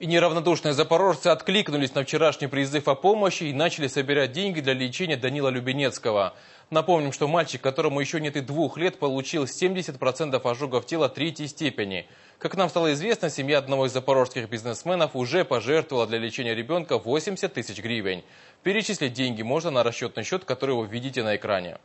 И неравнодушные запорожцы откликнулись на вчерашний призыв о помощи и начали собирать деньги для лечения Данила Любенецкого. Напомним, что мальчик, которому еще нет и двух лет, получил 70% ожогов тела третьей степени. Как нам стало известно, семья одного из запорожских бизнесменов уже пожертвовала для лечения ребенка 80 тысяч гривен. Перечислить деньги можно на расчетный счет, который вы видите на экране.